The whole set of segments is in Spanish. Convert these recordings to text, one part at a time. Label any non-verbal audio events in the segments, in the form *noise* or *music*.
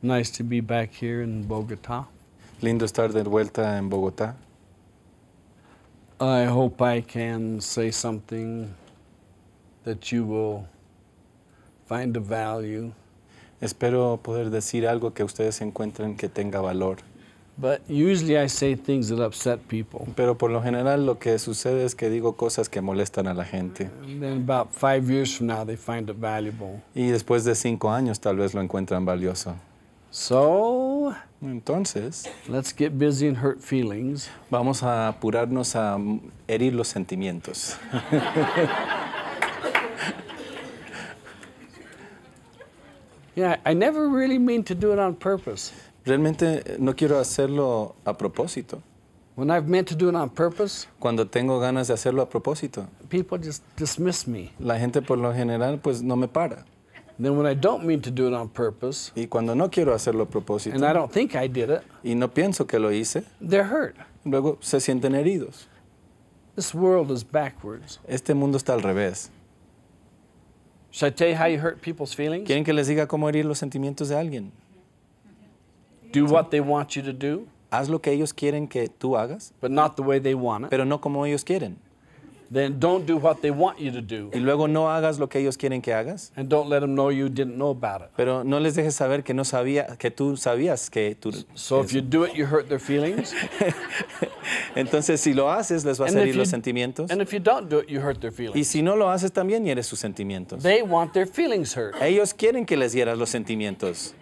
Nice to be back here in Lindo estar de vuelta en Bogotá. I hope I can say something that you will find value. Espero poder decir algo que ustedes encuentren que tenga valor. But usually I say things that upset people. Pero por lo general lo que sucede es que digo cosas que molestan a la gente. Y después de cinco años tal vez lo encuentran valioso. So, entonces, let's get busy and hurt feelings. Vamos a apurarnos a herir los sentimientos. *laughs* yeah, I never really mean to do it on purpose. Realmente eh, no quiero hacerlo a propósito. When I've meant to do it on purpose, cuando tengo ganas de hacerlo a propósito, people just dismiss me. La gente por lo general pues no me para y cuando no quiero hacerlo a propósito, y no pienso que lo hice, Luego se sienten heridos. Este mundo está al revés. ¿Quieren que les diga cómo herir los sentimientos de alguien? Haz lo que ellos quieren que tú hagas. Pero no como ellos quieren. Y luego no hagas lo que ellos quieren que hagas. Pero no les dejes saber que no sabía que tú sabías que tú So if you *laughs* Entonces si lo haces les vas a herir los sentimientos. Y si no lo haces también hieres sus sentimientos. feelings Ellos quieren que les hieras los sentimientos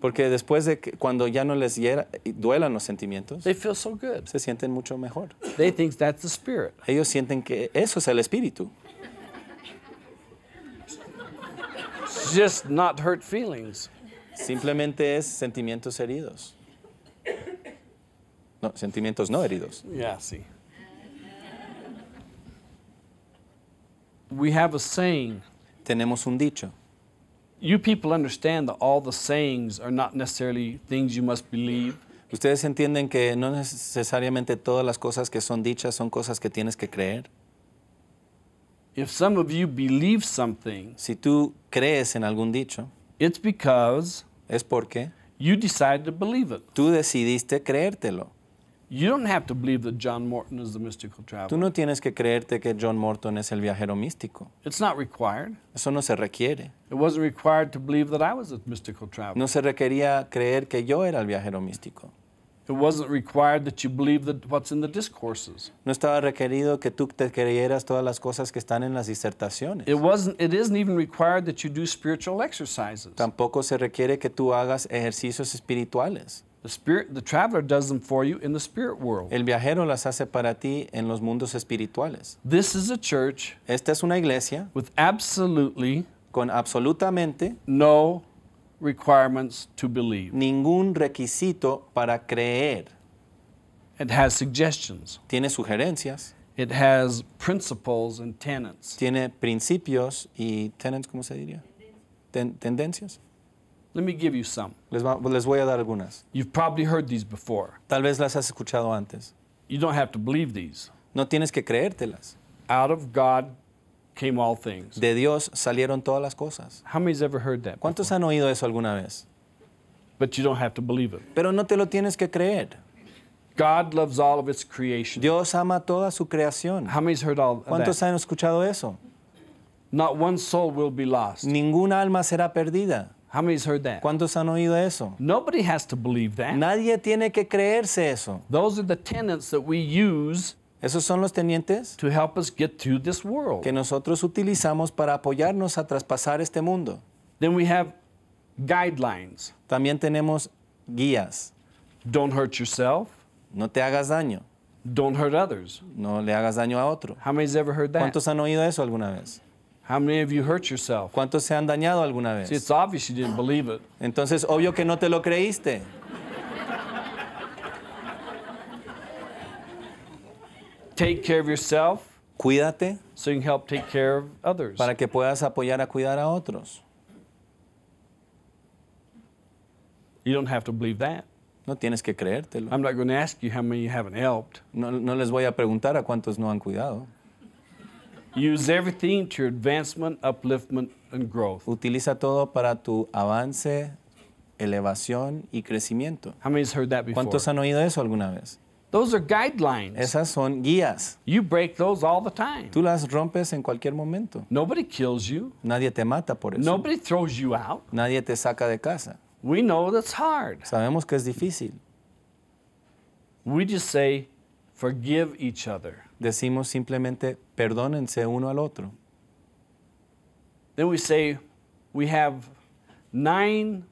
porque después de que, cuando ya no les duelan los sentimientos, se sienten mucho mejor. Ellos sienten que eso es el espíritu. Just not hurt feelings. Simplemente es sentimientos heridos. No, sentimientos no heridos. Ya sí. We have Tenemos un dicho. you people understand that all the sayings are not necessarily things you must believe. Ustedes entienden que no necesariamente todas las cosas que son dichas son cosas que tienes que creer. If some of you believe something, si tú crees en algún dicho, it's because es porque you decided to believe it. Tú decidiste creértelo. You don't have to believe that John Morton is the mystical traveler. Tú no tienes que creerte que John Morton es el viajero místico. It's not required. Eso no se requiere. It wasn't required to believe that I was a mystical traveler. No se requería creer que yo era el viajero místico. It wasn't required that you believe that what's in the discourses. No estaba requerido que tú te creyeras todas las cosas que están en las disertaciones. It wasn't it isn't even required that you do spiritual exercises. Tampoco se requiere que tú hagas ejercicios espirituales. The spirit, the traveler does them for you in the spirit world. El viajero las hace para ti en los mundos espirituales. This is a church. Esta es una iglesia. With absolutely. Con absolutamente. No requirements to believe. Ningún requisito para creer. It has suggestions. Tiene sugerencias. It has principles and tenets. Tiene principios y tenets, ¿cómo se diría? Ten, tendencias. Let me give you some. Les, va, les voy a dar algunas. You've probably heard these before. Tal vez las has escuchado antes. You don't have to believe these. No tienes que creértelas. Out of God came all things. De Dios salieron todas las cosas. How many's ever heard that? Before? ¿Cuántos han oído eso alguna vez? But you don't have to believe it. Pero no te lo tienes que creer. God loves all of its creation. Dios ama toda su creación. How many's heard all ¿Cuántos that? han escuchado eso? Not one soul will be lost. Ninguna alma será perdida. How many's heard that? ¿Cuántos han oído eso? Nobody has to believe that. Nadie tiene que creerse eso. Those are the tenets that we use Esos son los tenientes to help us get through this world. que nosotros utilizamos para apoyarnos a traspasar este mundo. Then we have guidelines. También tenemos guías. Don't hurt yourself. No te hagas daño. Don't hurt others. No le hagas daño a otro. How ever heard that? ¿Cuántos han oído eso alguna vez? How many of you hurt yourself? ¿Cuántos se han dañado alguna vez? See, it's obvious you didn't believe it. Entonces, obvio que no te lo creíste. Take care of yourself. Cuídate. So you can help take care of others. Para que puedas apoyar a cuidar a otros. You don't have to believe that. No tienes que creértelo. I'm not going to ask you how many you haven't helped. No, no les voy a preguntar a cuántos no han cuidado. Use everything to advancement, upliftment, and growth. Utiliza todo para tu avance, elevación y crecimiento. How many has heard that before? ¿Cuántos han oído eso alguna vez? Those are guidelines. Esas son guías. You break those all the time. Tú las rompes en cualquier momento. Nobody kills you. Nadie te mata por eso. Nobody throws you out. Nadie te saca de casa. We know that's hard. Sabemos que es difícil. We just say, forgive each other. Decimos simplemente, Perdónense uno al otro. Then we say we have nine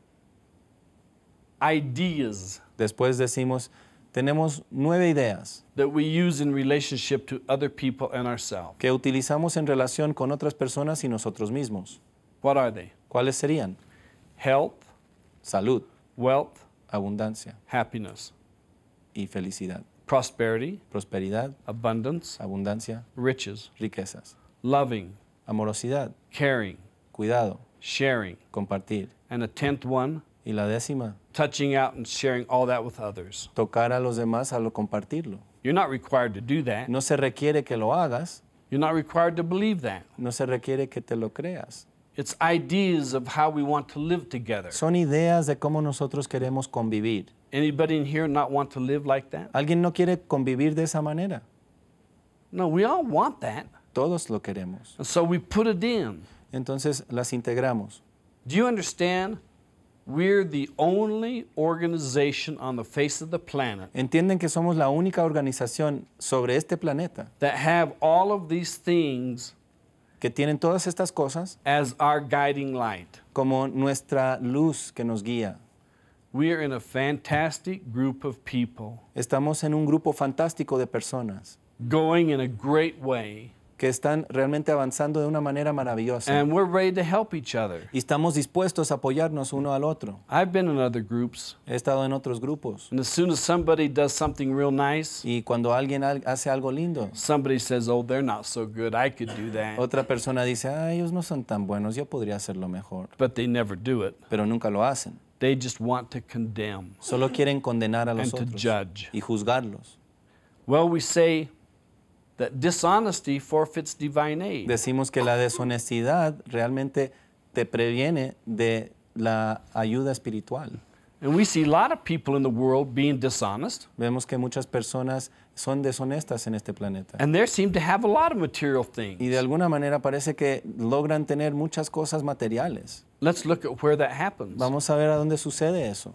ideas. Después decimos tenemos nueve ideas que utilizamos en relación con otras personas y nosotros mismos. What are ¿Cuáles serían? Health, salud, wealth, abundancia, happiness y felicidad. prosperity, prosperidad, abundance, abundancia, riches, riquezas, loving, amorosidad, caring, cuidado, sharing, compartir, and the tenth one, y la décima, touching out and sharing all that with others. Tocar a los demás al compartirlo. You're not required to do that. No se requiere que lo hagas. You're not required to believe that. No se requiere que te lo creas. It's ideas of how we want to live together. Son ideas de cómo nosotros queremos convivir. Anybody in here not want to live like that? ¿Alguien no quiere convivir de esa manera? No, we all want that. Todos lo queremos. And so we put it in. Entonces las integramos. Do you understand? We're the only organization on the face of the planet. Entienden que somos la única organización sobre este planeta. That have all of these things. Que tienen todas estas cosas. As our guiding light. Como nuestra luz que nos guía. people. Estamos en un grupo fantástico de personas. Going great way. que están realmente avanzando de una manera maravillosa. Y estamos dispuestos a apoyarnos uno al otro. groups. He estado en otros grupos. y cuando alguien hace algo lindo, Otra persona dice, "Ah, ellos no son tan buenos. Yo podría hacerlo mejor." never Pero nunca lo hacen. They just want to condemn Solo quieren condenar a los and to judge. y juzgarlos. Well, we say that dishonesty forfeits divine aid. Decimos que la deshonestidad realmente te previene de la ayuda espiritual. And we see a lot of people in the world being dishonest, Vemos que muchas personas son deshonestas en este planeta. and they seem to have a lot of material things. Y de alguna manera parece que logran tener muchas cosas materiales. Let's look at where that happens. Vamos a ver a dónde sucede eso.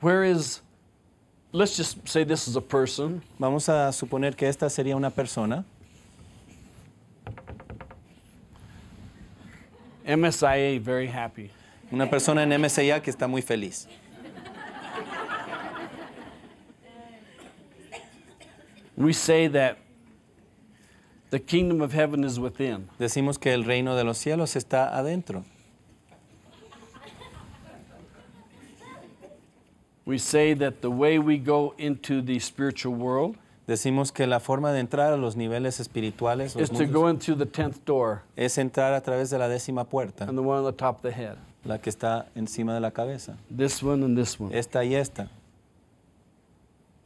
Where is let's just say this is a person. Vamos a suponer que esta sería una persona. MSIA very happy. Una persona en MSIA que está muy feliz. We say that the kingdom of heaven is within. Decimos que el reino de los cielos está adentro. We say that the way we go into the spiritual world Decimos que la forma de entrar a los niveles espirituales los is to go into the tenth door es entrar a través de la décima puerta, and the one on the top of the head. la que está encima de la cabeza, This one and this one. esta y esta.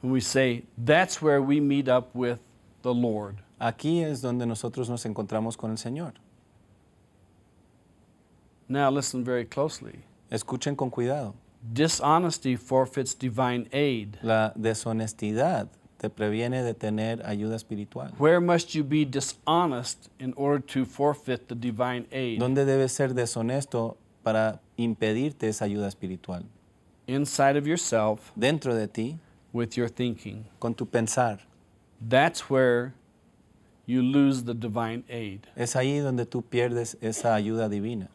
And we say that's where we meet up with the Lord. Aquí es donde nosotros nos encontramos con el Señor. Now listen very closely. Escuchen con cuidado. Dishonesty forfeits divine aid. La deshonestidad te previene de tener ayuda espiritual. Where must you be dishonest in order to forfeit the divine aid? ¿Dónde debes ser deshonesto para impedirte esa ayuda espiritual? Inside of yourself. Dentro de ti. With your thinking. Con tu pensar. That's where you lose the divine aid. Es ahí donde tú pierdes esa ayuda divina.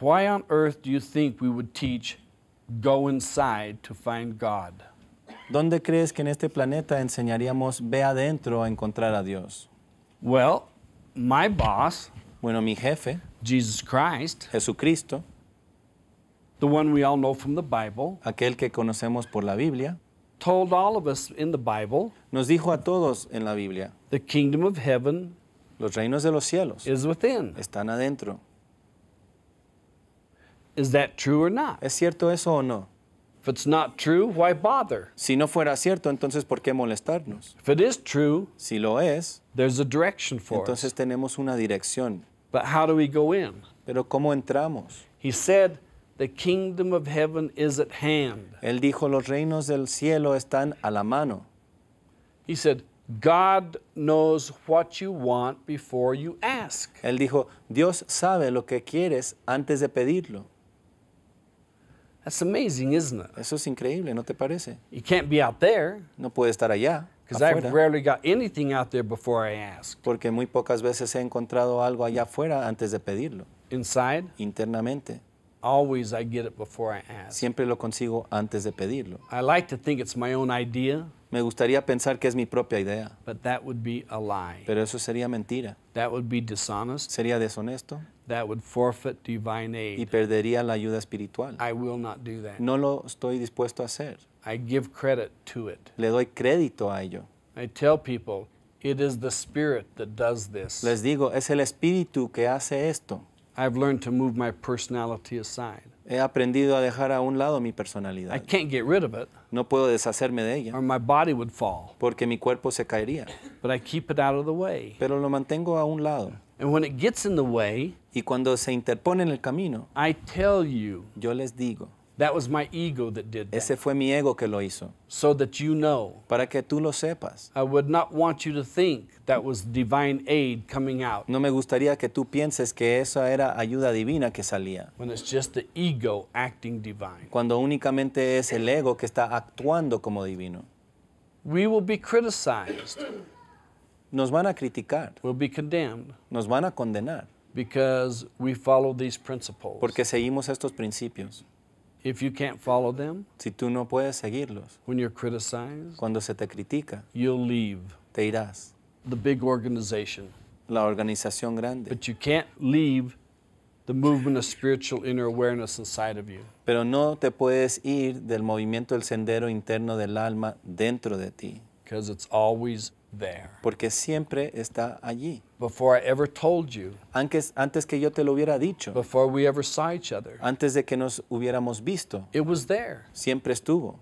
Why on earth do you think we would teach go inside to find God? ¿Dónde crees que en este planeta enseñaríamos ve adentro a encontrar a Dios? Well, my boss, bueno, mi jefe, Jesus Christ, Jesucristo, the one we all know from the Bible, aquel que conocemos por la Biblia, told all of us in the Bible, nos dijo a todos en la Biblia, the kingdom of heaven, los reinos de los cielos, is within. están adentro. true ¿Es cierto eso o no? Si no fuera cierto, entonces ¿por qué molestarnos? true, si lo es, entonces tenemos una dirección. Pero ¿cómo entramos? He said, The Él dijo, los reinos del cielo están a la mano. He God what you want Él dijo, Dios sabe lo que quieres antes de pedirlo. That's amazing, isn't it? Eso es increíble, ¿no te parece? You can't be out there. No puede estar allá. Because I've rarely got anything out there before I ask. Porque muy pocas veces he encontrado algo allá afuera antes de pedirlo. Inside. Internamente. Always I get it before I ask. Siempre lo consigo antes de pedirlo. I like to think it's my own idea. Me gustaría pensar que es mi propia idea. But that would be a lie. Pero eso sería mentira. That would be dishonest. Sería deshonesto. that would forfeit divine aid. Y perdería la ayuda espiritual. I will not do that. No lo estoy dispuesto a hacer. I give credit to it. Le doy crédito a ello. I tell people, it is the spirit that does this. Les digo, es el espíritu que hace esto. I've learned to move my personality aside. He aprendido a dejar a un lado mi personalidad. I can't get rid of it. No puedo deshacerme de ella. Or my body would fall. Porque mi cuerpo se caería. But I keep it out of the way. Pero lo mantengo a un lado. And when it gets in the way, y cuando se interpone en el camino, I tell you, yo les digo, that was my ego that did that. Ese fue mi ego que lo hizo. So that you know. Para que tú lo sepas. I would not want you to think that was divine aid coming out. No me gustaría que tú pienses que esa era ayuda divina que salía. When it's just the ego acting divine. Cuando únicamente es el ego que está actuando como divino. We will be criticized. Nos van a criticar. We'll be condemned Nos van a condenar because we follow these principles. porque seguimos estos principios. If you can't follow them, Si tú no puedes seguirlos, when you're criticized, cuando se te critica, you'll leave te irás. the big organization. La organización grande. But you can't leave the movement of spiritual inner awareness inside of you. Pero no te puedes ir del movimiento del sendero interno del alma dentro de ti, because it's always there. Porque siempre está allí. Before I ever told you. Antes, antes que yo te lo hubiera dicho. Before we ever saw each other. Antes de que nos hubiéramos visto. It was there. Siempre estuvo.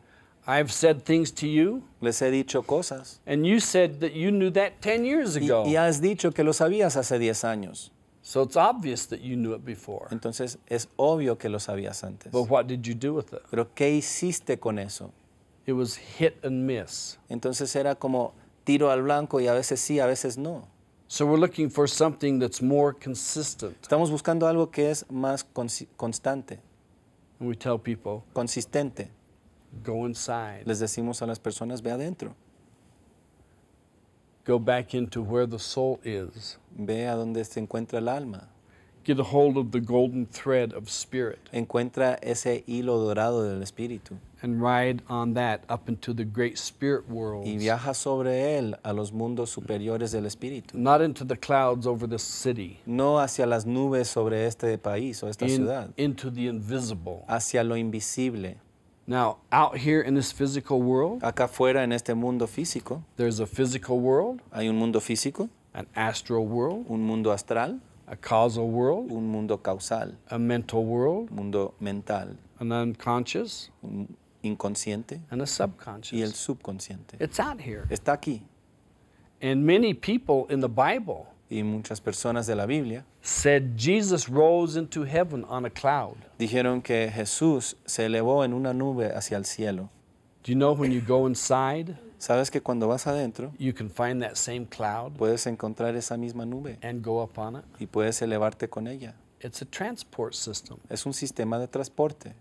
I've said things to you. Les he dicho cosas. And you said that you knew that 10 years ago. Y, y has dicho que lo sabías hace 10 años. So it's obvious that you knew it before. Entonces es obvio que lo sabías antes. But what did you do with it? Pero qué hiciste con eso? It was hit and miss. Entonces era como tiro al blanco y a veces sí, a veces no. So we're looking for something that's more consistent. Estamos buscando algo que es más constante. we tell people, consistente. Go inside. Les decimos a las personas, ve adentro. Go back into where the soul is. Ve a donde se encuentra el alma. Get a hold of the golden thread of spirit. Encuentra ese hilo dorado del espíritu. and ride on that up into the great spirit world. Y viaja sobre él a los mundos superiores del espíritu. Not into the clouds over this city. No hacia las nubes sobre este país o esta in, ciudad. Into the invisible. Hacia lo invisible. Now, out here in this physical world, acá fuera en este mundo físico, there's a physical world, hay un mundo físico, an astral world, un mundo astral, a causal world, un mundo causal, a mental world, mundo mental, an unconscious, un inconsciente and a subconscious. y el subconsciente. It's out here. Está aquí. And many people in the Bible y muchas personas de la Biblia said Jesus rose into heaven on a cloud. Dijeron que Jesús se elevó en una nube hacia el cielo. Do you know when you go inside? Sabes que cuando vas adentro, you can find that same cloud puedes encontrar esa misma nube and go up on it. y puedes elevarte con ella. It's a transport system. Es un sistema de transporte.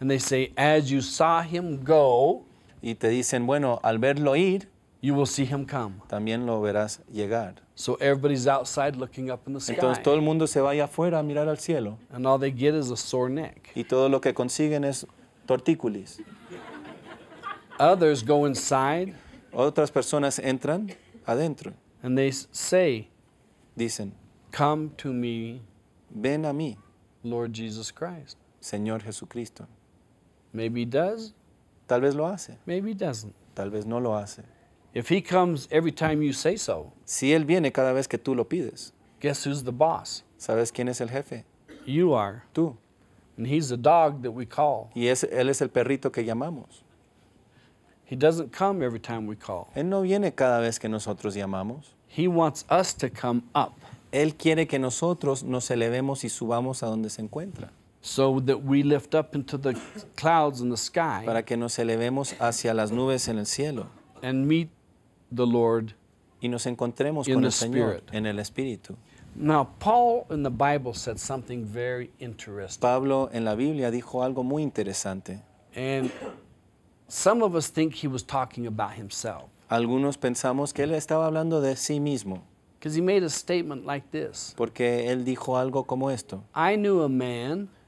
And they say, as you saw him go, y te dicen, bueno, al verlo ir, you will see him come. También lo verás llegar. So everybody's outside looking up in the sky. Entonces todo el mundo se va afuera a mirar al cielo. And all they get is a sore neck. Y todo lo que consiguen es tortícolis. Others go inside. Otras personas entran adentro. And they say, dicen, come to me, ven a mí, Lord Jesus Christ. Señor Jesucristo. Tal vez lo hace. Tal vez no lo hace. he comes Si él viene cada vez que tú lo pides. ¿Sabes quién es el jefe? You are. Tú. Y él es el perrito que llamamos. Él no viene cada vez que nosotros llamamos. He wants us to come up. Él quiere que nosotros nos elevemos y subamos a donde se encuentra. so that we lift up into the clouds in the sky para que nos elevemos hacia las nubes en el cielo and meet the Lord y nos encontremos con el Señor Spirit. en el espíritu. Now Paul in the Bible said something very interesting. Pablo en la Biblia dijo algo muy interesante. And some of us think he was talking about himself. Algunos pensamos que él estaba hablando de sí mismo. Because he made a statement like this. Porque él dijo algo como esto. I knew a man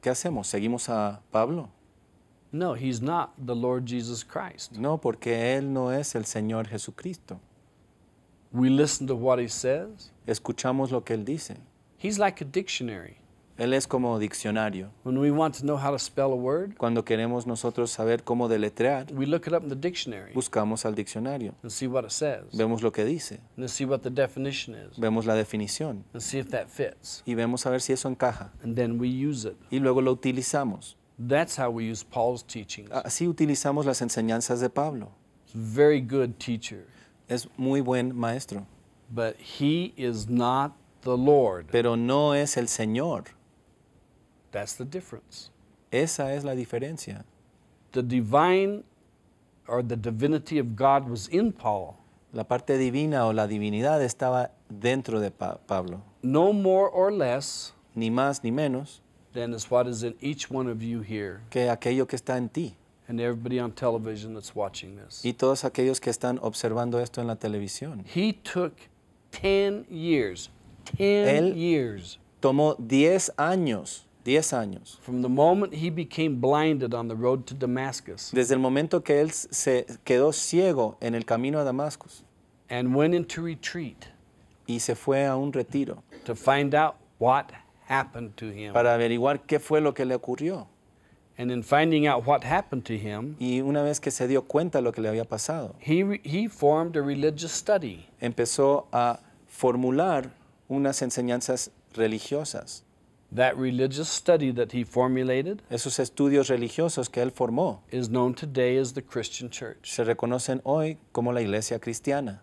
¿qué hacemos? ¿Seguimos a Pablo? No, he's not the Lord Jesus Christ. No, porque él no es el Señor Jesucristo. We listen to what he says. Escuchamos lo que él dice. He's like a dictionary. Él es como diccionario. Cuando queremos nosotros saber cómo deletrear, buscamos al diccionario. Vemos lo que dice, vemos la definición y vemos a ver si eso encaja. Y luego lo utilizamos. Así utilizamos las enseñanzas de Pablo. very good teacher, Es muy buen maestro, pero no es el Señor. That's the difference. Esa es la diferencia. The divine or the divinity of God was in Paul. La parte divina o la divinidad estaba dentro de pa Pablo. No more or less. Ni más ni menos. Than is what is in each one of you here. Que aquello que está en ti. And everybody on television that's watching this. Y todos aquellos que están observando esto en la televisión. He took 10 years. 10 Él years. Tomó 10 años 10 años. From the moment he became blinded on the road to Damascus. Desde el momento que él se quedó ciego en el camino a Damasco. And went into retreat. Y se fue a un retiro. To find out what happened to him. Para averiguar qué fue lo que le ocurrió. And in finding out what happened to him, y una vez que se dio cuenta lo que le había pasado, he, he formed a religious study. Empezó a formular unas enseñanzas religiosas. That religious study that he formulated Esos estudios religiosos que él formó is known today as the Christian Church. se reconocen hoy como la iglesia cristiana.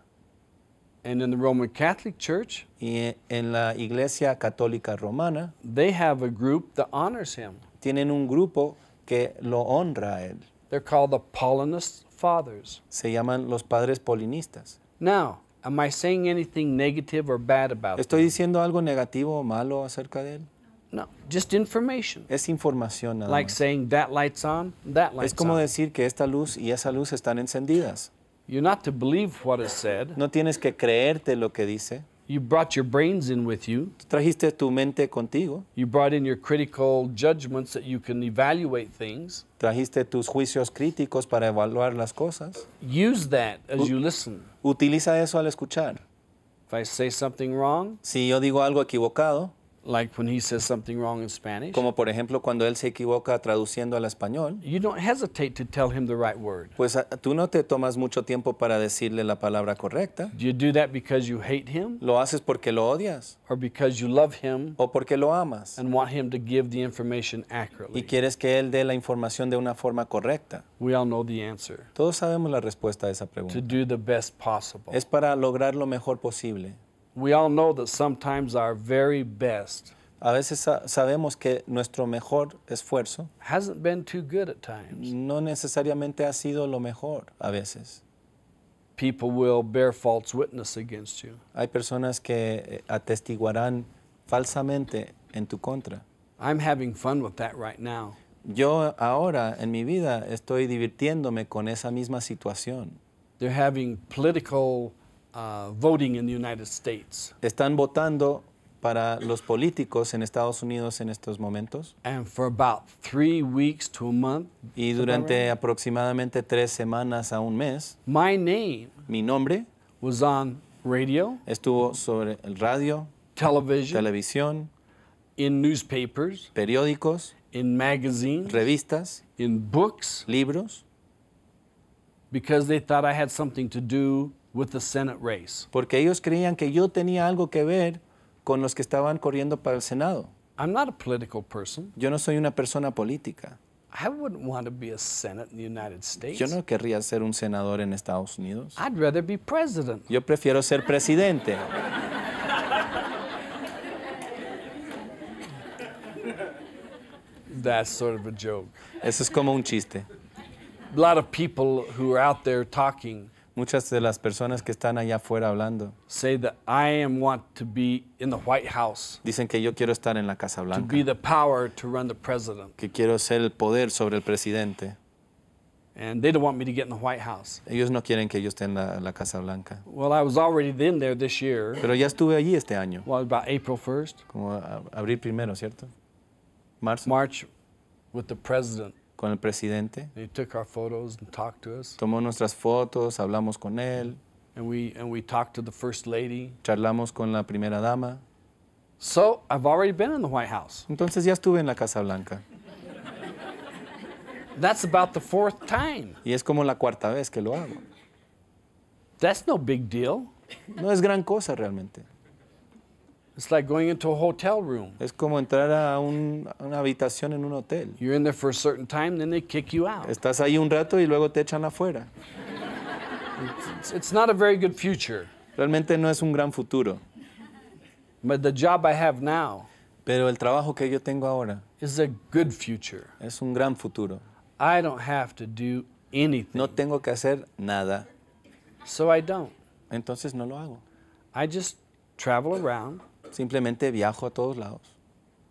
And in the Roman Catholic Church, Y en la iglesia católica romana they have a group that honors him. tienen un grupo que lo honra a él. They're called the Paulinist Fathers. Se llaman los padres polinistas. Now, am I saying anything negative or bad about them? ¿Estoy diciendo algo negativo o malo acerca de él? No, just information. Es información nada Like más. saying that light's on, that light's Es como on. decir que esta luz y esa luz están encendidas. You're not to believe what is said. No tienes que creerte lo que dice. You brought your brains in with you. Tú trajiste tu mente contigo. You brought in your critical judgments that you can evaluate things. Trajiste tus juicios críticos para evaluar las cosas. Use that as U you listen. Utiliza eso al escuchar. If I say something wrong, si yo digo algo equivocado, Like when he says something wrong in Spanish. Como por ejemplo cuando él se equivoca traduciendo al español. You don't hesitate to tell him the right word. Pues ah, tú no te tomas mucho tiempo para decirle la palabra correcta. Do you do that because you hate him? Lo haces porque lo odias. Or because you love him? O porque lo amas. And want him to give the information accurately. Y quieres que él dé la información de una forma correcta. We all know the answer. Todos sabemos la respuesta a esa pregunta. To do the best possible. Es para lograr lo mejor posible. We all know that sometimes our very best a veces sabemos que nuestro mejor esfuerzo been too good at times. no necesariamente ha sido lo mejor a veces. People will bear false witness against you. Hay personas que eh, atestiguarán falsamente en tu contra. I'm having fun with that right now. Yo ahora en mi vida estoy divirtiéndome con esa misma situación. They're having political uh, voting in the United States. Están votando para los políticos en Estados Unidos en estos momentos. And for about three weeks to a month, y durante aproximadamente tres semanas a un mes, my name mi nombre was on radio, estuvo sobre el radio, television, televisión, in newspapers, periódicos, in magazines, revistas, in books, libros, because they thought I had something to do race. Porque ellos creían que yo tenía algo que ver con los que estaban corriendo para el Senado. I'm not a political person. Yo no soy una persona política. I wouldn't want to be a in the United States. Yo no querría ser un senador en Estados Unidos. I'd rather be president. Yo prefiero ser presidente. That's sort of a joke. Eso es como un chiste. A lot of people who are out there talking Muchas de las personas que están allá afuera hablando to be the House, dicen que yo quiero estar en la Casa Blanca, que quiero ser el poder sobre el presidente. Ellos no quieren que yo esté en la, Casa Blanca. Pero ya estuve allí este año, como abril primero, ¿cierto? Marzo. March with the president con el presidente. Tomó nuestras fotos, hablamos con él. talked to the first lady. Charlamos con la primera dama. House. Entonces ya estuve en la Casa Blanca. That's about the fourth time. Y es como la cuarta vez que lo hago. That's no big deal. No es gran cosa realmente. It's like going into a hotel room. Es como entrar a, un, una habitación en un hotel. You're in there for a certain time, then they kick you out. Estás ahí un rato y luego te echan afuera. It's, it's not a very good future. Realmente no es un gran futuro. But the job I have now Pero el trabajo que yo tengo ahora is a good future. es un gran futuro. I don't have to do anything. No tengo que hacer nada. So I don't. Entonces no lo hago. I just travel around. Simplemente viajo a todos lados.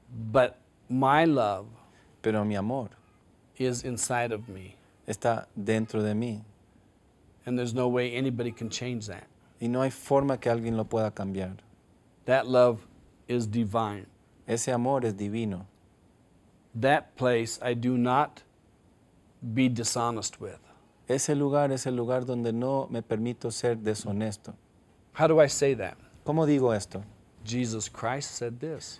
But my love Pero mi amor is inside of me. está dentro de mí. And there's no way anybody can change that. Y no hay forma que alguien lo pueda cambiar. That love is divine. Ese amor es divino. That place I do not be dishonest with. Ese lugar es el lugar donde no me permito ser deshonesto. How do I say that? ¿Cómo digo esto? Jesus Christ said this.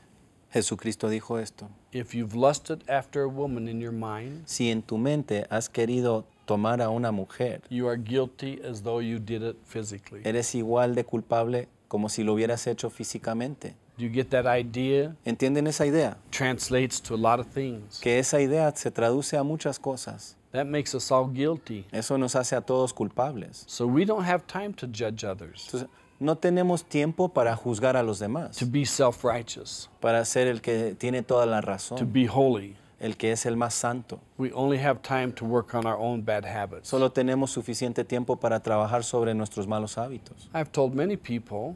Jesucristo dijo esto. If you've lusted after a woman in your mind, si en tu mente has querido tomar a una mujer, you are guilty as though you did it physically. Eres igual de culpable como si lo hubieras hecho físicamente. Do you get that idea? ¿Entienden esa idea? Translates to a lot of things. Que esa idea se traduce a muchas cosas. That makes us all guilty. Eso nos hace a todos culpables. So we don't have time to judge others. Entonces, No tenemos tiempo para juzgar a los demás. Para ser el que tiene toda la razón. be holy. El que es el más santo. Solo tenemos suficiente tiempo para trabajar sobre nuestros malos hábitos. I've told many people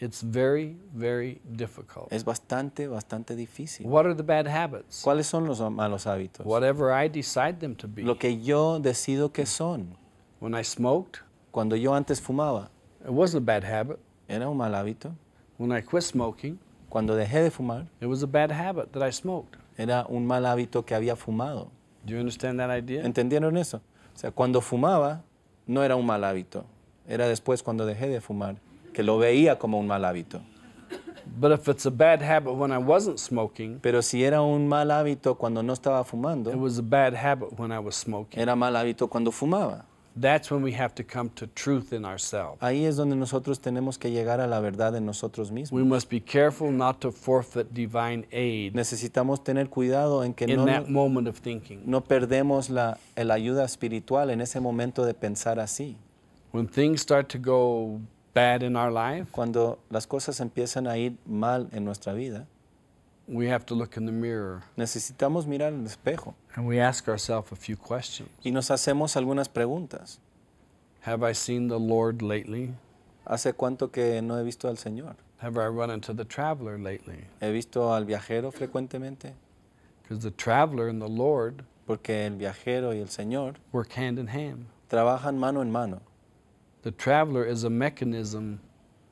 It's very, very difficult. Es bastante, bastante difícil. What are the bad habits? ¿Cuáles son los malos hábitos? Whatever I decide them to be. Lo que yo decido que son. When I smoked, cuando yo antes fumaba, it was a bad habit. Era un mal hábito. When I quit smoking, cuando dejé de fumar, it was a bad habit that I smoked. Era un mal hábito que había fumado. Do you understand that idea? ¿Entendieron eso? O sea, cuando fumaba no era un mal hábito. Era después cuando dejé de fumar que lo veía como un mal hábito. Pero si era un mal hábito cuando no estaba fumando, it was era mal hábito cuando fumaba. Ahí es donde nosotros tenemos que llegar a la verdad en nosotros mismos. Necesitamos tener cuidado en que no perdemos la ayuda espiritual en ese momento de pensar así. When things start to go cuando las cosas empiezan a ir mal en nuestra vida, necesitamos mirar el espejo y nos hacemos algunas preguntas. Have I seen the Lord lately? ¿Hace cuánto que no he visto al Señor? ¿He visto al viajero frecuentemente? Lord Porque el viajero y el Señor trabajan mano en mano. The traveler is a mechanism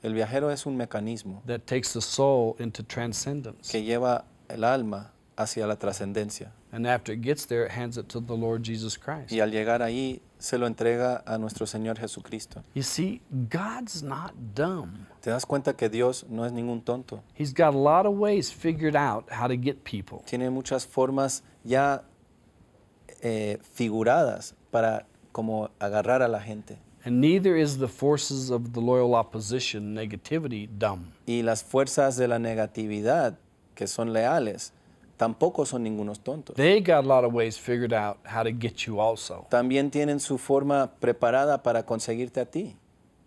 el viajero es un mecanismo that takes the soul into transcendence. que lleva el alma hacia la trascendencia. And after it gets there, it hands it to the Lord Jesus Christ. Y al llegar ahí, se lo entrega a nuestro Señor Jesucristo. You see, God's not dumb. Te das cuenta que Dios no es ningún tonto. He's got a lot of ways figured out how to get people. Tiene muchas formas ya eh, figuradas para como agarrar a la gente. And neither is the forces of the loyal opposition, negativity, dumb. Y las fuerzas de la negatividad, que son leales, tampoco son ningunos tontos. They got a lot of ways figured out how to get you also. También tienen su forma preparada para conseguirte a ti.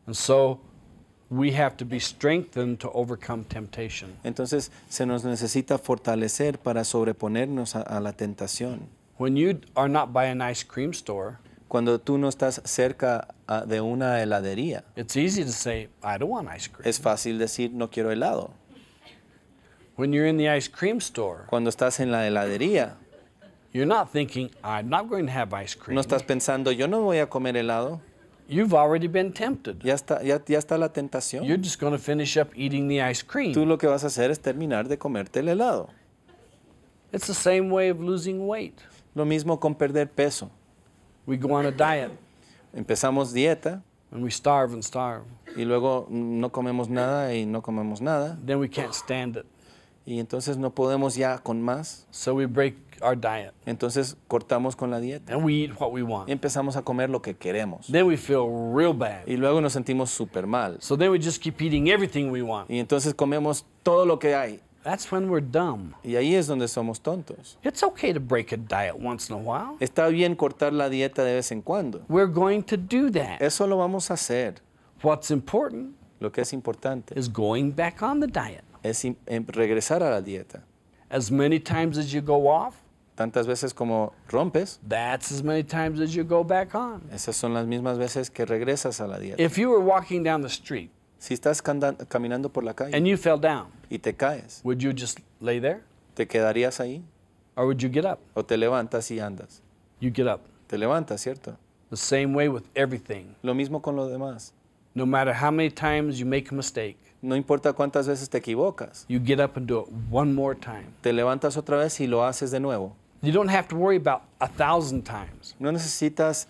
And so we have to be strengthened to overcome temptation. Entonces se nos necesita fortalecer para sobreponernos a, a la tentación. When you are not by an ice cream store, cuando tú no estás cerca ah, de una heladería. Es fácil decir no quiero helado. cream store, cuando estás en la heladería, No estás pensando yo no voy a comer helado. Ya está, ya, está la tentación. Tú lo que vas a hacer es terminar de comerte el helado. way of losing weight. Lo mismo con perder peso a Empezamos dieta. Y luego no comemos nada y no comemos nada. Then we can't stand it. Y entonces no podemos ya con más. So we break our diet. Entonces cortamos con la dieta. And we we want. Y empezamos a comer lo que queremos. Then we feel real bad. Y luego nos sentimos súper mal. So then we just keep eating everything we want. Y entonces comemos todo lo que hay. That's when we're dumb. Y ahí es donde somos tontos. It's okay to break a diet once in a while. Está bien cortar la dieta de vez en cuando. We're going to do that. Eso lo vamos a hacer. What's important lo que es importante is going back on the diet. es regresar a la dieta. As many times as you go off, tantas veces como rompes, that's as many times as you go back on. Esas son las mismas veces que regresas a la dieta. If you were walking down the street, Si estás caminando por la calle and you fell down, y te caes, would you just lay there? ¿Te quedarías ahí? Or would you get up? ¿O te levantas y andas? You get up. Te levantas, ¿cierto? The same way with everything. Lo mismo con lo demás. No matter how many times you make a mistake. No importa cuántas veces te equivocas. You get up and do it one more time. Te levantas otra vez y lo haces de nuevo. You don't have to worry about a thousand times. No necesitas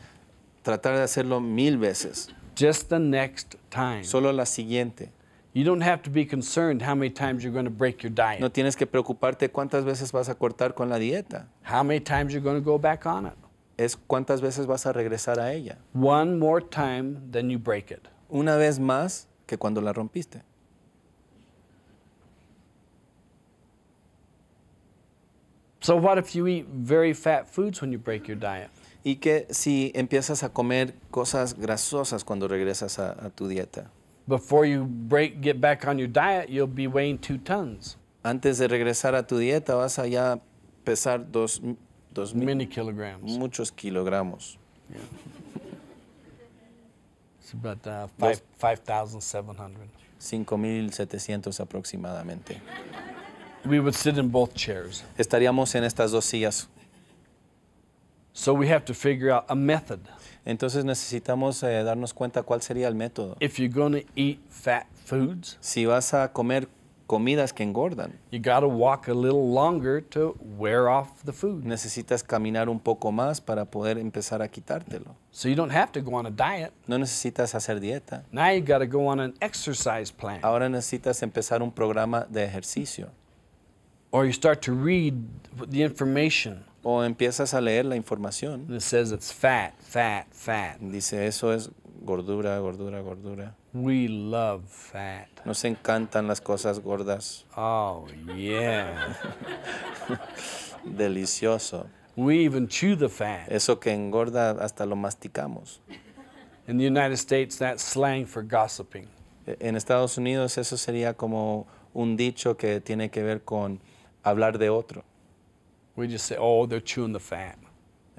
tratar de hacerlo mil veces. Just the next time. Solo la siguiente. You don't have to be concerned how many times you're going to break your diet. No tienes que preocuparte cuántas veces vas a cortar con la dieta. How many times you're going to go back on it. Es cuántas veces vas a regresar a ella. One more time than you break it. Una vez más que cuando la rompiste. So what if you eat very fat foods when you break your diet? y que si empiezas a comer cosas grasosas cuando regresas a, a tu dieta. Before you break, get back on your diet, you'll be weighing two tons. Antes de regresar a tu dieta vas a pesar dos, dos mil, muchos kilogramos. Yeah. *laughs* It's about 5,700. Uh, 5,700 aproximadamente. We would sit in both chairs. Estaríamos en estas dos sillas So we have to figure out a method. Entonces necesitamos eh, darnos cuenta cuál sería el método. If you're going to eat fat foods, si vas a comer comidas que engordan, you got to walk a little longer to wear off the food. Necesitas caminar un poco más para poder empezar a quitártelo. So you don't have to go on a diet. No necesitas hacer dieta. Now you got to go on an exercise plan. Ahora necesitas empezar un programa de ejercicio. Or you start to read the information. o empiezas a leer la información. Dice eso es gordura, gordura, gordura. We love fat. Nos encantan las cosas gordas. Oh yeah. *laughs* Delicioso. We even chew the fat. Eso que engorda hasta lo masticamos. United States, e, En Estados Unidos eso sería como un dicho que tiene que ver con hablar de otro. We just say, oh, they're chewing the fat.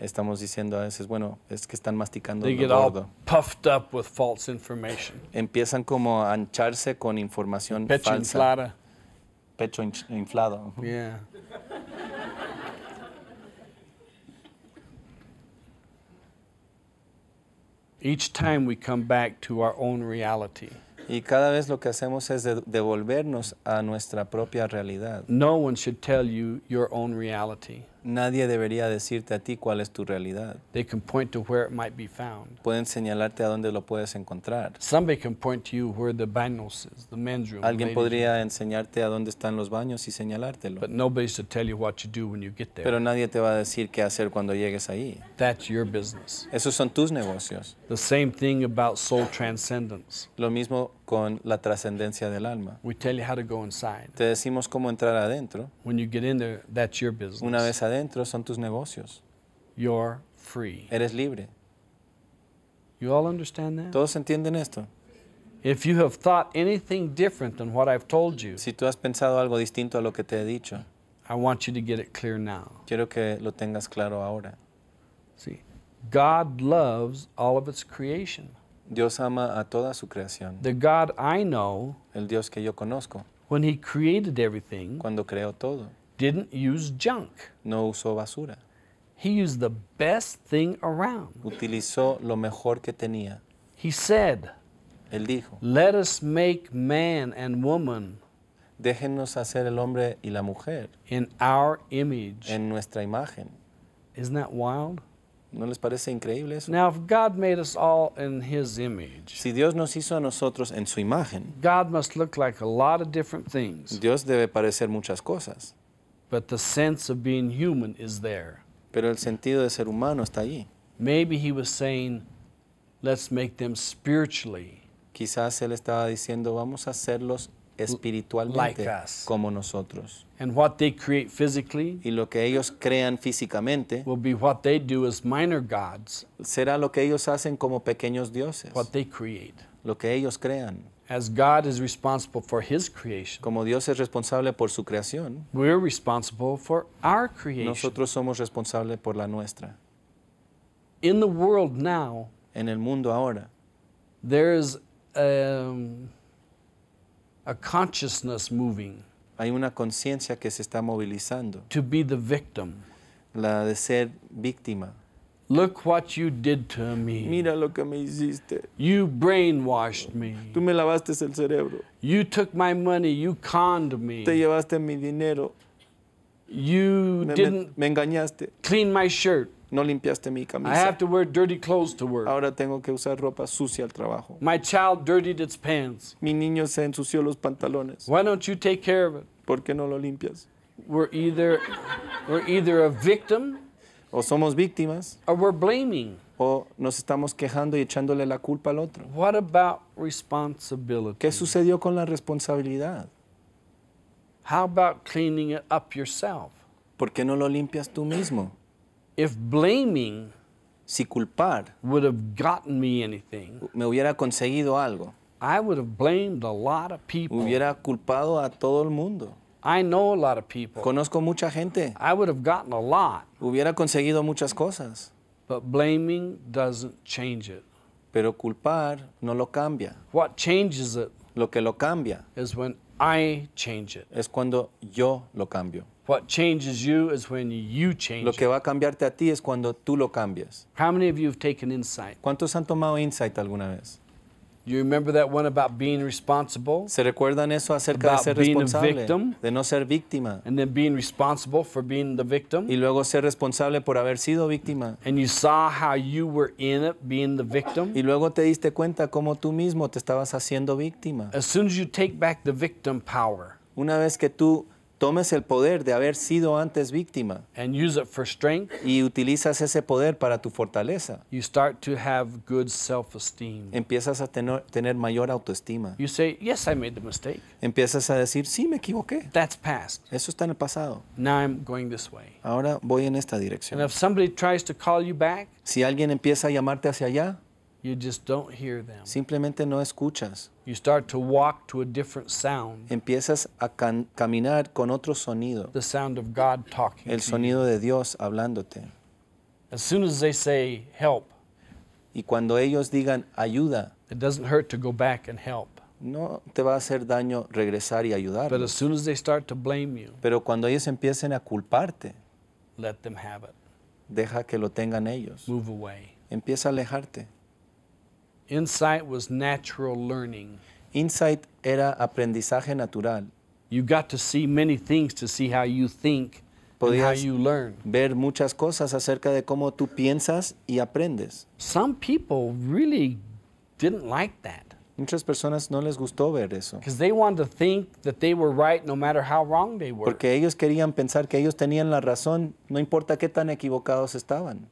Estamos diciendo a veces, bueno, es que están masticando They get lo all puffed up with false information. Empiezan como a ancharse con información Pecho falsa. inflada. Pecho inflado. Yeah. Each time we come back to our own reality. Y cada vez lo que hacemos es devolvernos a nuestra propia realidad. No one should tell you your own reality. Nadie debería decirte a ti cuál es tu realidad. They can point to where it might be found. Pueden señalarte a dónde lo puedes encontrar. Somebody can point you where the is, Alguien podría enseñarte a dónde están los baños y señalártelo. Pero nadie te va a decir qué hacer cuando llegues ahí. That's your business. Esos son tus negocios. The same thing about soul transcendence. Lo mismo con la trascendencia del alma. Te decimos cómo entrar adentro. Una vez adentro son tus negocios. free. Eres libre. Todos entienden esto. told you, si tú has pensado algo distinto a lo que te he dicho, want Quiero que lo tengas claro ahora. See, God loves all of its creation. Dios ama a toda su creación. The God I know, el Dios que yo conozco, when he created everything, cuando creó todo, didn't use junk. No usó basura. He used the best thing around. Utilizó lo mejor que tenía. He said, él dijo, "Let us make man and woman." Déjenos hacer el hombre y la mujer. In our image. En nuestra imagen. Isn't that wild? ¿No les parece increíble eso? Now, if God made us all in His image, si Dios nos hizo a nosotros en su imagen, God must look like a lot of different things. Dios debe parecer muchas cosas. But the sense of being human is there. Pero el sentido de ser humano está allí. Maybe He was saying, "Let's make them spiritually." Quizás él estaba diciendo, vamos a hacerlos espiritualmente como nosotros. y lo que ellos crean físicamente será lo que ellos hacen como pequeños dioses. Lo que ellos crean. for como Dios es responsable por su creación, nosotros somos responsables por la nuestra. the world now, en el mundo ahora, there um, a consciousness moving. Hay una conciencia que se está movilizando. To be the victim. La de ser víctima. Look what you did to me. Mira lo que me hiciste. You brainwashed me. Tú me lavaste el cerebro. You took my money, you conned me. Te llevaste mi dinero. You didn't me, engañaste. Clean my shirt. No limpiaste mi camisa. I have to wear dirty clothes to work. Ahora tengo que usar ropa sucia al trabajo. My child dirtied its pants. Mi niño se ensució los pantalones. Why don't you take care of it? ¿Por qué no lo limpias? We're either, we're either a victim. O somos víctimas. Or we're blaming. O nos estamos quejando y echándole la culpa al otro. What about responsibility? ¿Qué sucedió con la responsabilidad? How about cleaning it up yourself? ¿Por qué no lo limpias tú mismo? If blaming si culpar would have gotten me anything, me hubiera conseguido algo. I would have blamed a lot of people. Hubiera culpado a todo el mundo. I know a lot of people. Conozco mucha gente. I would have gotten a lot. Hubiera conseguido muchas cosas. But blaming doesn't change it. Pero culpar no lo cambia. What changes it? Lo que lo cambia. Is when change Es cuando yo lo cambio. What changes you is when you change Lo que va a cambiarte a ti es cuando tú lo cambias. How many of you have taken insight? ¿Cuántos han tomado insight alguna vez? You remember that one about being responsible? ¿Se recuerdan eso acerca de ser responsable? de no ser víctima. And then being responsible for being the victim. Y luego ser responsable por haber sido víctima. And you saw how you were in it being the victim. Y luego te diste cuenta cómo tú mismo te estabas haciendo víctima. As soon as you take back the victim power. Una vez que tú Tomes el poder de haber sido antes víctima. Y utilizas ese poder para tu fortaleza. start Empiezas a tener, tener mayor autoestima. Empiezas a decir, sí, me equivoqué. Eso está en el pasado. Ahora voy en esta dirección. si alguien empieza a llamarte hacia allá, Simplemente no escuchas. You start to walk to a different sound. Empiezas a caminar con otro sonido. The sound of God talking El sonido de Dios hablándote. As soon as they say help. Y cuando ellos digan ayuda. It doesn't hurt to go back and help. No te va a hacer daño regresar y ayudar. But as soon as they start to blame you. Pero cuando ellos empiecen a culparte. Let them have it. Deja que lo tengan ellos. Move away. Empieza a alejarte. Insight was natural learning. Insight era aprendizaje natural. You got to see many things to see how you think Podías and how you learn. Ver muchas cosas acerca de cómo tú piensas y aprendes. Some people really didn't like that. Muchas personas no les gustó ver eso. Because They wanted to think that they were right no matter how wrong they were. Porque ellos querían pensar que ellos tenían la razón, no importa qué tan equivocados estaban.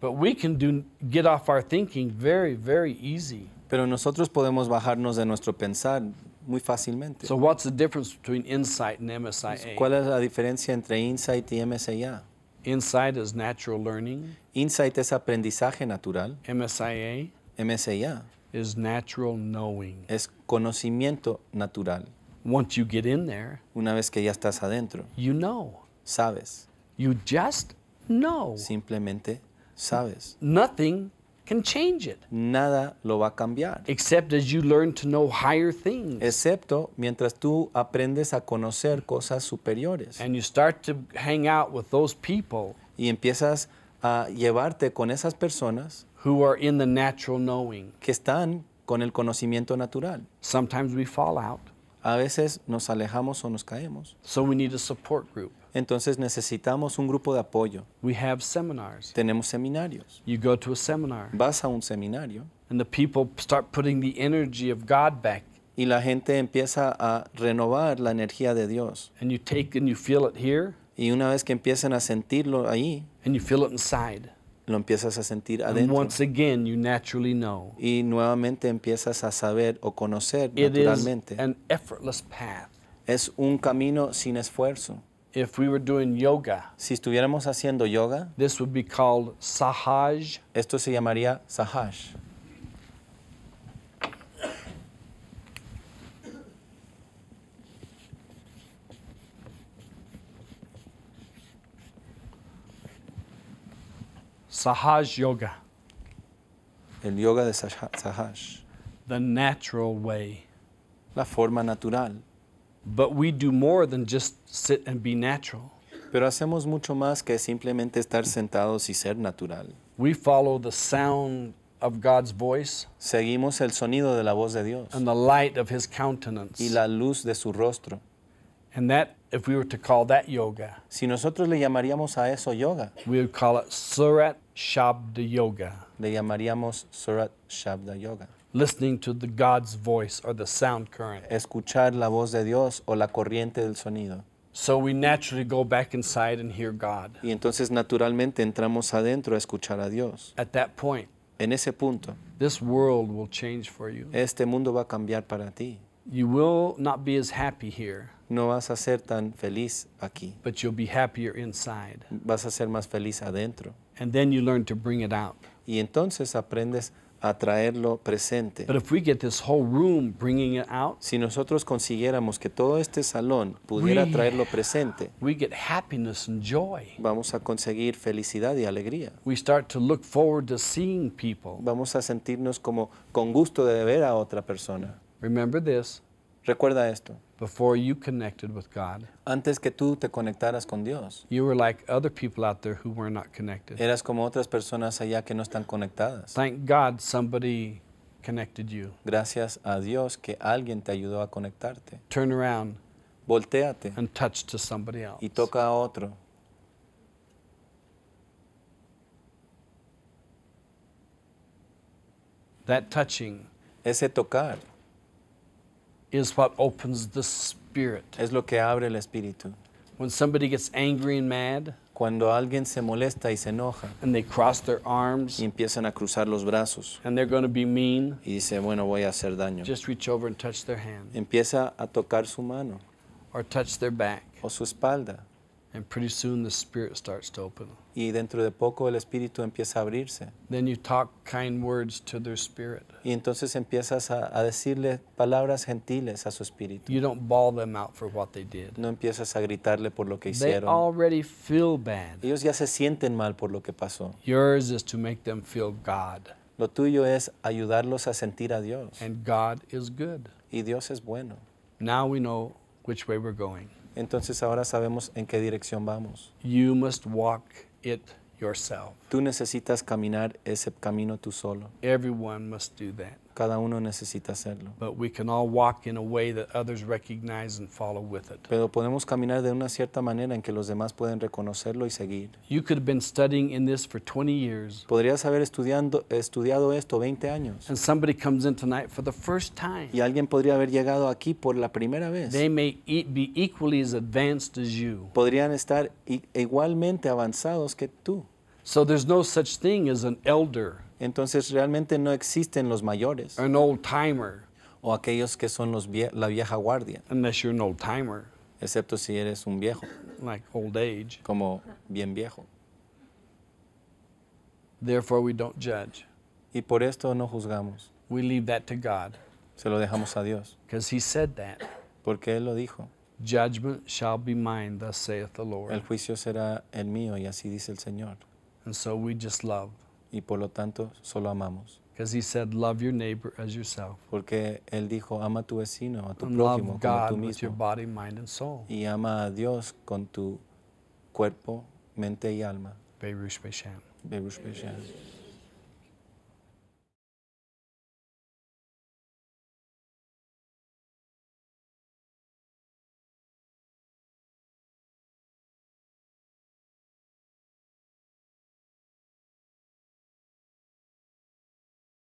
But we can do, get off our thinking very, very easy. Pero nosotros podemos bajarnos de nuestro pensar muy fácilmente. So what's the difference between insight and MSIA? ¿Cuál es la diferencia entre insight y MSIA? Insight is natural learning. Insight es aprendizaje natural. MSIA. MSIA. Is natural knowing. Es conocimiento natural. Once you get in there, una vez que ya estás adentro, you know. Sabes. You just know. Simplemente ¿Sabes? Nothing can change it. Nada lo va a cambiar. Except as you learn to know higher things. Excepto mientras tú aprendes a conocer cosas superiores. And you start to hang out with those people. Y empiezas a llevarte con esas personas who are in the natural knowing. que están con el conocimiento natural. Sometimes we fall out a veces nos alejamos o nos caemos. So we need a support group. Entonces necesitamos un grupo de apoyo. We have seminars. Tenemos seminarios. You go to a seminar. Vas a un seminario. And the people start putting the energy of God back y la gente empieza a renovar la energía de Dios. And you take and you feel it here, y una vez que empiezan a sentirlo ahí, and you feel it inside lo empiezas a sentir adentro. Once again, you naturally know. Y nuevamente empiezas a saber o conocer naturalmente. effortless path. Es un camino sin esfuerzo. If we were doing yoga, si estuviéramos haciendo yoga, this would be called sahaj. Esto se llamaría sahaj. Sahaj Yoga. El yoga de Sahaj. The natural way. La forma natural. But we do more than just sit and be natural. Pero hacemos mucho más que simplemente estar sentados y ser natural. We follow the sound of God's voice. Seguimos el sonido de la voz de Dios. And the light of his countenance. Y la luz de su rostro. And that if we were to call that yoga. Si nosotros le llamaríamos a eso yoga. We would call it surat Shabda Yoga. Le llamaríamos Surat Shabda Yoga. Listening to the God's voice or the sound current. Escuchar la voz de Dios o la corriente del sonido. So we naturally go back inside and hear God. Y entonces naturalmente entramos adentro a escuchar a Dios. At that point. En ese punto. This world will change for you. Este mundo va a cambiar para ti. You will not be as happy here. No vas a ser tan feliz aquí. But you'll be happier inside. Vas a ser más feliz adentro. Y entonces aprendes a traerlo presente. si nosotros consiguiéramos que todo este salón pudiera traerlo presente, we get happiness and joy. vamos a conseguir felicidad y alegría. We start to look forward to seeing people. Vamos a sentirnos como con gusto de ver a otra persona. Remember this. Recuerda esto. before you connected with God. Antes que tú te conectaras con Dios. You were like other people out there who were not connected. Eras como otras personas allá que no están conectadas. Thank God somebody connected you. Gracias a Dios que alguien te ayudó a conectarte. Turn around. Voltéate. And touch to somebody else. Y toca a otro. That touching. Ese tocar is what opens the spirit. Es lo que abre el espíritu. When somebody gets angry and mad, cuando alguien se molesta y se enoja and they cross their arms, y empiezan a cruzar los brazos and they're going to be mean, y dice, bueno, voy a hacer daño, just reach over and touch their hand empieza a tocar su mano or touch their back. o su espalda and pretty soon the spirit starts to open. Y dentro de poco el espíritu empieza a abrirse. Then you talk kind words to their spirit. Y entonces empiezas a, a decirle palabras gentiles a su espíritu. You don't bawl them out for what they did. No empiezas a gritarle por lo que hicieron. They already feel bad. Ellos ya se sienten mal por lo que pasó. Yours is to make them feel God. Lo tuyo es ayudarlos a sentir a Dios. And God is good. Y Dios es bueno. Now we know which way we're going. entonces ahora sabemos en qué dirección vamos. You must walk yourself. Tú necesitas caminar ese camino tú solo. Everyone must do that. Cada uno necesita hacerlo. Pero podemos caminar de una cierta manera en que los demás pueden reconocerlo y seguir. Podrías haber estudiando, estudiado esto 20 años. Y alguien podría haber llegado aquí por la primera vez. E, Podrían estar igualmente avanzados que tú. So there's no such thing as an elder. Entonces realmente no existen los mayores. An old timer. O aquellos que son los vie la vieja guardia. Unless you're an old timer. Excepto si eres un viejo. Like old age. Como bien viejo. Therefore we don't judge. Y por esto no juzgamos. We leave that to God. Se lo dejamos a Dios. Because he said that. Porque él lo dijo. Judgment shall be mine, thus saith the Lord. El juicio será el mío y así dice el Señor. And so we just love y por lo tanto solo amamos. Because he said, love your neighbor as yourself. Porque él dijo, ama a tu vecino, a tu and prójimo, como God tú mismo. your body, mind, and soul. Y ama a Dios con tu cuerpo, mente y alma. Berush Beshem. Berush Beshem.